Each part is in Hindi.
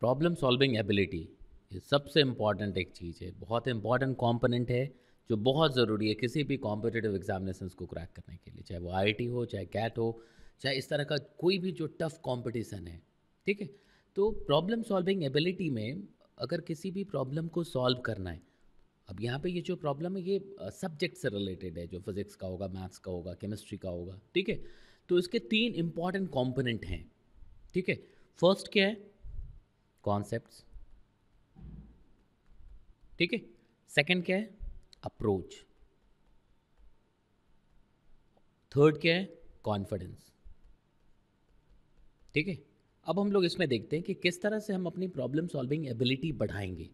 प्रॉब्लम सॉल्विंग एबिलिटी ये सबसे इम्पॉर्टेंट एक चीज़ है बहुत इंपॉर्टेंट कॉम्पोनेंट है जो बहुत ज़रूरी है किसी भी कॉम्पिटेटिव एग्जामिनेशन को क्रैक करने के लिए चाहे वो आई हो चाहे कैट हो चाहे इस तरह का कोई भी जो टफ कॉम्पिटिशन है ठीक है तो प्रॉब्लम सॉल्विंग एबिलिटी में अगर किसी भी प्रॉब्लम को सॉल्व करना है अब यहाँ पे ये जो प्रॉब्लम है ये सब्जेक्ट से रिलेटेड है जो फिज़िक्स का होगा मैथ्स का होगा केमिस्ट्री का होगा ठीक है तो इसके तीन इम्पॉर्टेंट कॉम्पोनेंट हैं ठीक है फर्स्ट क्या है कॉन्सेप्ट ठीक है सेकंड क्या है अप्रोच थर्ड क्या है कॉन्फिडेंस ठीक है अब हम लोग इसमें देखते हैं कि किस तरह से हम अपनी प्रॉब्लम सॉल्विंग एबिलिटी बढ़ाएंगे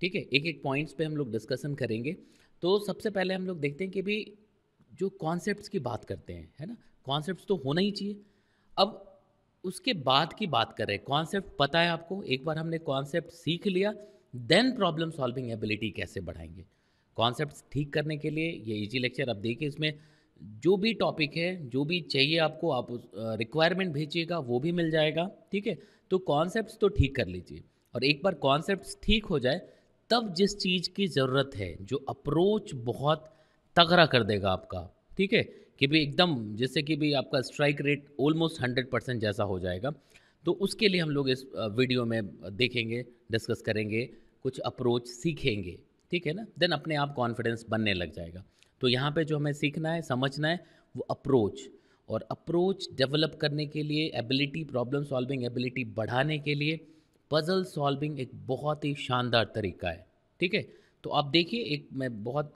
ठीक है एक एक पॉइंट्स पे हम लोग डिस्कशन करेंगे तो सबसे पहले हम लोग देखते हैं कि भी जो कॉन्सेप्ट्स की बात करते हैं है ना कॉन्सेप्ट्स तो होना ही चाहिए अब उसके बाद की बात कर रहे हैं कॉन्सेप्ट पता है आपको एक बार हमने कॉन्सेप्ट सीख लिया देन प्रॉब्लम सॉल्विंग एबिलिटी कैसे बढ़ाएंगे कॉन्सेप्ट ठीक करने के लिए ये इजी लेक्चर आप देखिए इसमें जो भी टॉपिक है जो भी चाहिए आपको आप रिक्वायरमेंट भेजिएगा वो भी मिल जाएगा ठीक है तो कॉन्सेप्ट तो ठीक कर लीजिए और एक बार कॉन्सेप्ट ठीक हो जाए तब जिस चीज़ की ज़रूरत है जो अप्रोच बहुत तगड़ा कर देगा आपका ठीक है कि भी एकदम जैसे कि भी आपका strike rate almost hundred percent जैसा हो जाएगा तो उसके लिए हम लोग इस वीडियो में देखेंगे डिस्कस करेंगे कुछ अप्रोच सीखेंगे ठीक है ना देन अपने आप कॉन्फिडेंस बनने लग जाएगा तो यहाँ पे जो हमें सीखना है समझना है वो अप्रोच और अप्रोच डेवलप करने के लिए एबिलिटी प्रॉब्लम सॉल्विंग एबिलिटी बढ़ाने के लिए पज़ल सॉल्विंग एक बहुत ही शानदार तरीका है ठीक है तो आप देखिए एक मैं बहुत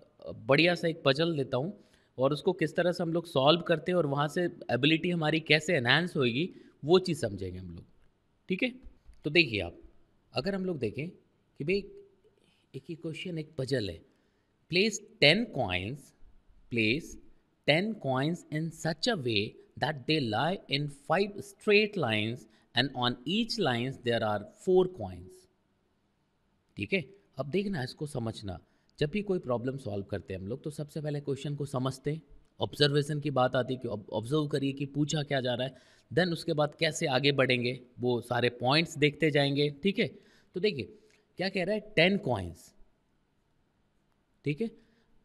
बढ़िया सा एक पजल लेता हूँ और उसको किस तरह से हम लोग सॉल्व करते हैं और वहाँ से एबिलिटी हमारी कैसे एनहेंस होगी वो चीज़ समझेंगे हम लोग ठीक है तो देखिए आप अगर हम लोग देखें कि भाई एक ही क्वेश्चन एक पजल है place ten coins place ten coins in such a way that they lie in five straight lines and on each lines there are four coins ठीक है अब देखना इसको समझना जब भी कोई प्रॉब्लम सॉल्व करते हैं हम लोग तो सबसे पहले क्वेश्चन को समझते हैं ऑब्जर्वेशन की बात आती है कि ऑब्जर्व करिए कि पूछा क्या जा रहा है देन उसके बाद कैसे आगे बढ़ेंगे वो सारे पॉइंट्स देखते जाएंगे ठीक है तो देखिए क्या कह रहा है टेन कॉइन्स ठीक है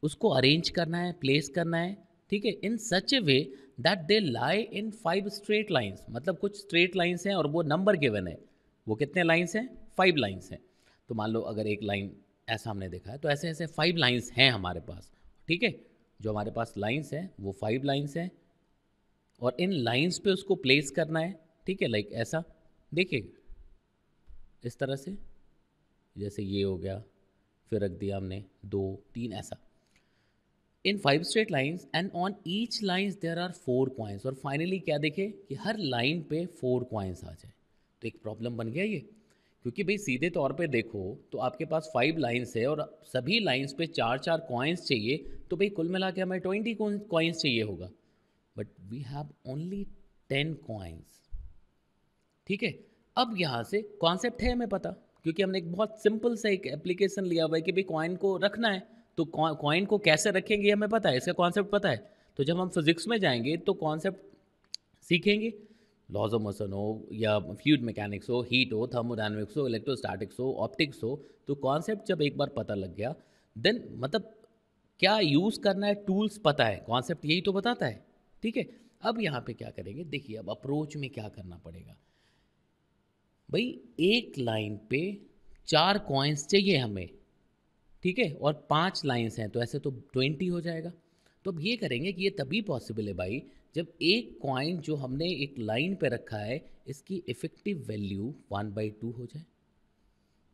उसको अरेंज करना है प्लेस करना है ठीक है in such a way that they lie in five straight lines मतलब कुछ स्ट्रेट लाइन्स हैं और वो नंबर गिवन है वो कितने लाइन्स हैं फाइव लाइन्स हैं तो मान लो अगर एक लाइन ऐसा हमने देखा है तो ऐसे ऐसे फाइव लाइन्स हैं हमारे पास ठीक है जो हमारे पास लाइन्स हैं वो फाइव लाइन्स हैं और इन लाइन्स पे उसको प्लेस करना है ठीक है लाइक ऐसा देखिए इस तरह से जैसे ये हो गया फिर रख दिया हमने दो तीन ऐसा in five straight lines and on each lines there are four coins और फाइनली क्या देखे कि हर लाइन पे फोर क्वाइंस आ जाए तो एक प्रॉब्लम बन गया ये क्योंकि भाई सीधे तौर पे देखो तो आपके पास फाइव लाइंस है और सभी लाइंस पे चार चार कॉइन्स चाहिए तो भाई कुल मिला के हमें ट्वेंटी कॉइन्स चाहिए होगा but we have only ten coins ठीक है अब यहाँ से कॉन्सेप्ट है हमें पता क्योंकि हमने एक बहुत सिंपल सा एक एप्लीकेशन लिया हुआ है कि भाई कॉइन को रखना है तो कॉइन को कैसे रखेंगे हमें पता है इसका कॉन्सेप्ट पता है तो जब हम फिजिक्स में जाएंगे तो कॉन्सेप्ट सीखेंगे लॉज ऑफ मोशन हो या फ्यूज मैकेनिक्स हो हीट हो थर्मोडाइनमिक्स हो इलेक्ट्रोस्टैटिक्स हो ऑप्टिक्स हो तो कॉन्सेप्ट जब एक बार पता लग गया देन मतलब क्या यूज़ करना है टूल्स पता है कॉन्सेप्ट यही तो बताता है ठीक है अब यहाँ पे क्या करेंगे देखिए अब अप्रोच में क्या करना पड़ेगा भाई एक लाइन पे चार कॉइन्स चाहिए हमें ठीक है और पांच लाइंस हैं तो ऐसे तो ट्वेंटी हो जाएगा तो अब ये करेंगे कि ये तभी पॉसिबल है भाई जब एक कॉइन जो हमने एक लाइन पे रखा है इसकी effective value one by two हो जाए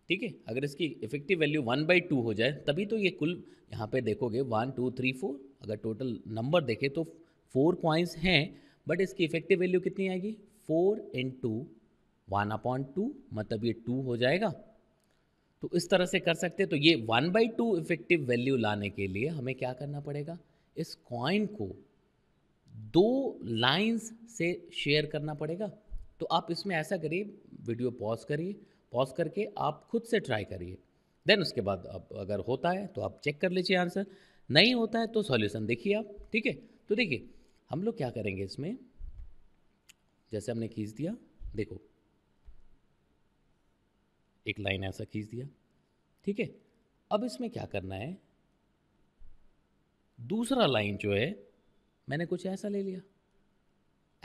ठीक है अगर इसकी effective value one by two हो जाए तभी तो ये कुल यहाँ पे देखोगे वन टू थ्री फोर अगर टोटल नंबर देखें तो फोर कॉइन्स हैं बट इसकी इफेक्टिव वैल्यू कितनी आएगी four into one upon two मतलब ये टू हो जाएगा तो इस तरह से कर सकते तो ये one by two effective value लाने के लिए हमें क्या करना पड़ेगा इस कॉइन को दो लाइंस से शेयर करना पड़ेगा तो आप इसमें ऐसा करिए वीडियो पॉज करिए पॉज करके आप खुद से ट्राई करिए देन उसके बाद आप अगर होता है तो आप चेक कर लीजिए आंसर नहीं होता है तो सॉल्यूशन देखिए आप ठीक है तो देखिए हम लोग क्या करेंगे इसमें जैसे हमने खींच दिया देखो एक लाइन ऐसा खींच दिया ठीक है अब इसमें क्या करना है दूसरा लाइन जो है मैंने कुछ ऐसा ले लिया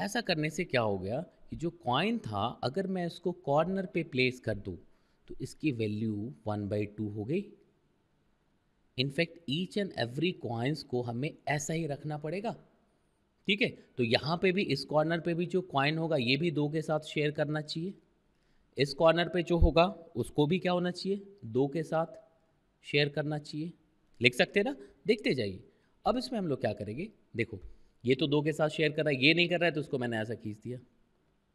ऐसा करने से क्या हो गया कि जो कॉइन था अगर मैं इसको कॉर्नर पे प्लेस कर दूँ तो इसकी वैल्यू वन बाई टू हो गई in fact each and every coins को हमें ऐसा ही रखना पड़ेगा ठीक है तो यहाँ पे भी इस कॉर्नर पे भी जो कॉइन होगा ये भी दो के साथ शेयर करना चाहिए इस कॉर्नर पे जो होगा उसको भी क्या होना चाहिए दो के साथ शेयर करना चाहिए लिख सकते ना देखते जाइए अब इसमें हम लोग क्या करेंगे देखो ये तो दो के साथ शेयर कर रहा है ये नहीं कर रहा है तो उसको मैंने ऐसा खींच दिया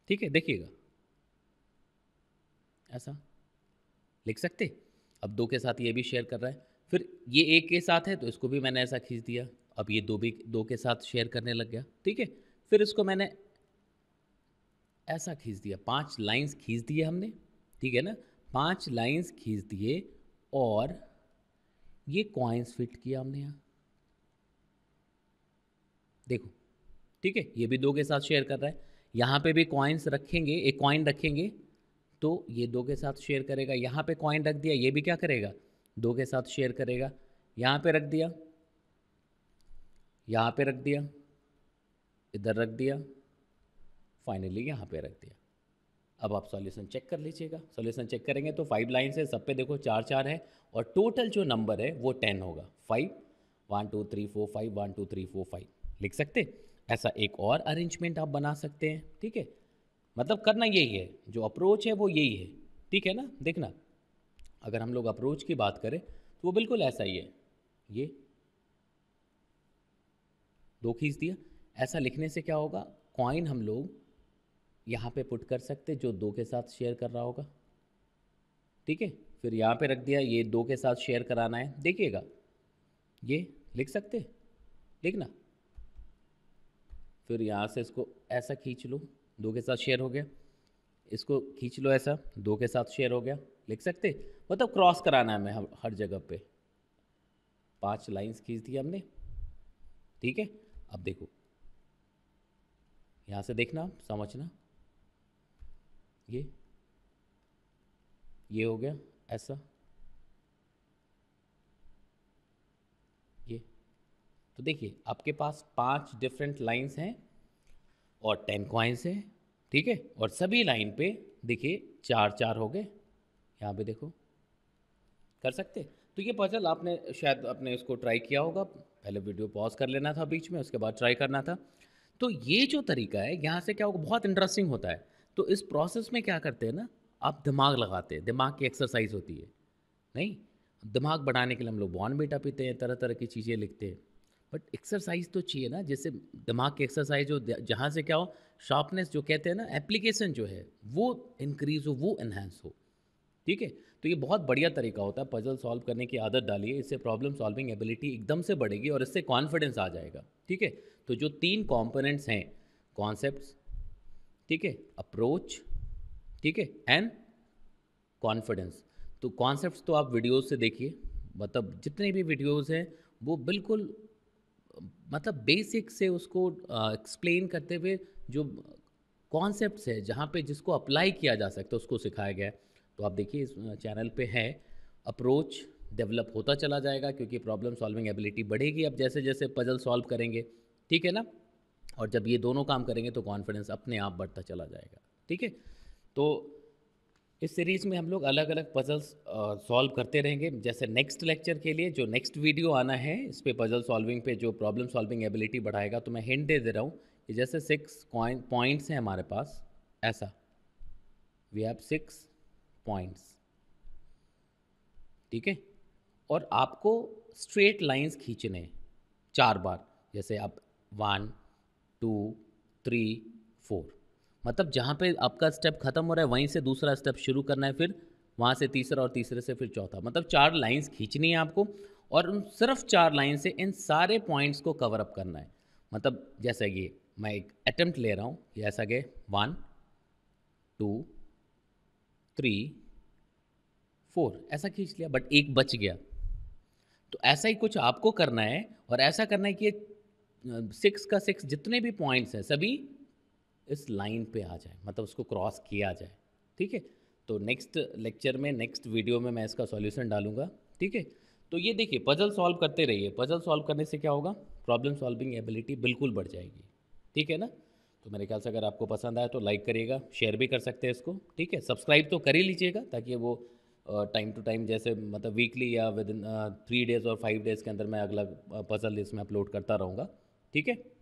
ठीक है देखिएगा ऐसा लिख सकते अब दो के साथ ये भी शेयर कर रहा है फिर ये एक के साथ है तो इसको भी मैंने ऐसा खींच दिया अब ये दो भी दो के साथ शेयर करने लग गया ठीक है फिर इसको मैंने ऐसा खींच दिया पांच लाइंस खींच दिए हमने ठीक है ना पांच लाइंस खींच दिए और ये कॉइन्स फिट किया हमने यहाँ देखो ठीक है ये भी दो के साथ शेयर कर रहा है यहाँ पे भी कॉइन्स रखेंगे एक कॉइन रखेंगे तो ये दो के साथ शेयर करेगा यहाँ पे कॉइन रख दिया ये भी क्या करेगा दो के साथ शेयर करेगा यहाँ पे रख दिया यहाँ पे रख दिया इधर रख दिया फाइनली यहाँ पे रख दिया अब आप सॉल्यूशन चेक कर लीजिएगा सॉल्यूशन चेक करेंगे तो फाइव लाइन्स है सब पे देखो चार चार है और टोटल जो नंबर है वो टेन होगा five one two three four five one two three four five लिख सकते ऐसा एक और अरेंजमेंट आप बना सकते हैं ठीक है मतलब करना यही है जो अप्रोच है वो यही है ठीक है ना देखना अगर हम लोग अप्रोच की बात करें तो वो बिल्कुल ऐसा ही है ये दो खींच दिया ऐसा लिखने से क्या होगा कॉइन हम लोग यहाँ पे पुट कर सकते जो दो के साथ शेयर कर रहा होगा ठीक है फिर यहाँ पे रख दिया ये दो के साथ शेयर कराना है देखिएगा ये लिख सकते देखना फिर यहाँ से इसको ऐसा खींच लो दो के साथ शेयर हो गया इसको खींच लो ऐसा दो के साथ शेयर हो गया लिख सकते मतलब क्रॉस कराना है हमें हर जगह पे पांच लाइंस खींच दी हमने ठीक है अब देखो यहाँ से देखना समझना ये ये हो गया ऐसा तो देखिए आपके पास पांच डिफरेंट लाइंस हैं और टेन क्वाइंस हैं ठीक है और सभी लाइन पे देखिए चार चार हो गए यहाँ पे देखो कर सकते तो ये पजल आपने शायद आपने इसको ट्राई किया होगा पहले वीडियो पॉज कर लेना था बीच में उसके बाद ट्राई करना था तो ये जो तरीका है यहाँ से क्या होगा बहुत इंटरेस्टिंग होता है तो इस प्रोसेस में क्या करते हैं ना आप दिमाग लगाते हैं दिमाग की एक्सरसाइज होती है नहीं दिमाग बढ़ाने के लिए हम लोग बॉर्न बेटा पीते हैं तरह तरह की चीज़ें लिखते हैं बट एक्सरसाइज तो चाहिए ना जैसे दिमाग की एक्सरसाइज हो जहाँ से क्या हो शार्पनेस जो कहते हैं ना एप्लीकेशन जो है वो इंक्रीज़ हो वो एनहेंस हो ठीक है तो ये बहुत बढ़िया तरीका होता है पजल सॉल्व करने की आदत डालिए इससे प्रॉब्लम सॉल्विंग एबिलिटी एकदम से बढ़ेगी और इससे कॉन्फिडेंस आ जाएगा ठीक है तो जो तीन कॉम्पोनेंट्स हैं कॉन्सेप्ट ठीक है अप्रोच ठीक है एंड कॉन्फिडेंस तो कॉन्सेप्ट तो आप वीडियोज़ से देखिए मतलब जितने भी वीडियोज़ हैं वो बिल्कुल मतलब बेसिक से उसको एक्सप्लेन करते हुए जो कॉन्सेप्ट है जहाँ पे जिसको अप्लाई किया जा सकता है उसको सिखाया गया है तो आप देखिए इस चैनल पे है अप्रोच डेवलप होता चला जाएगा क्योंकि प्रॉब्लम सॉल्विंग एबिलिटी बढ़ेगी अब जैसे जैसे पजल सॉल्व करेंगे ठीक है ना और जब ये दोनों काम करेंगे तो कॉन्फिडेंस अपने आप बढ़ता चला जाएगा ठीक है तो इस सीरीज़ में हम लोग अलग अलग पजल्स सॉल्व करते रहेंगे जैसे नेक्स्ट लेक्चर के लिए जो नेक्स्ट वीडियो आना है इस पर पजल सॉल्विंग पे जो प्रॉब्लम सॉल्विंग एबिलिटी बढ़ाएगा तो मैं हिंट दे दे रहा हूँ कि जैसे सिक्स पॉइंट्स हैं हमारे पास ऐसा वी हैव सिक्स पॉइंट्स ठीक है और आपको स्ट्रेट लाइंस खींचने चार बार जैसे आप वन टू थ्री फोर मतलब जहाँ पे आपका स्टेप ख़त्म हो रहा है वहीं से दूसरा स्टेप शुरू करना है फिर वहाँ से तीसरा और तीसरे से फिर चौथा मतलब चार लाइंस खींचनी है आपको और उन सिर्फ चार लाइन से इन सारे पॉइंट्स को कवर अप करना है मतलब जैसा कि मैं एक अटैम्प्ट ले रहा हूँ जैसा कि वन टू थ्री फोर ऐसा खींच लिया बट एक बच गया तो ऐसा ही कुछ आपको करना है और ऐसा करना है कि सिक्स का सिक्स जितने भी पॉइंट्स हैं सभी इस लाइन पे आ जाए मतलब उसको क्रॉस किया जाए ठीक है तो नेक्स्ट लेक्चर में नेक्स्ट वीडियो में मैं इसका सॉल्यूशन डालूंगा ठीक है तो ये देखिए पजल सॉल्व करते रहिए पजल सॉल्व करने से क्या होगा प्रॉब्लम सॉल्विंग एबिलिटी बिल्कुल बढ़ जाएगी ठीक है ना तो मेरे ख्याल से अगर आपको पसंद आया तो लाइक करिएगा शेयर भी कर सकते हैं इसको ठीक है सब्सक्राइब तो कर ही लीजिएगा ताकि वो टाइम टू टाइम जैसे मतलब वीकली या विद इन थ्री डेज़ और फाइव डेज़ के अंदर मैं अगला पजल इसमें अपलोड करता रहूँगा ठीक है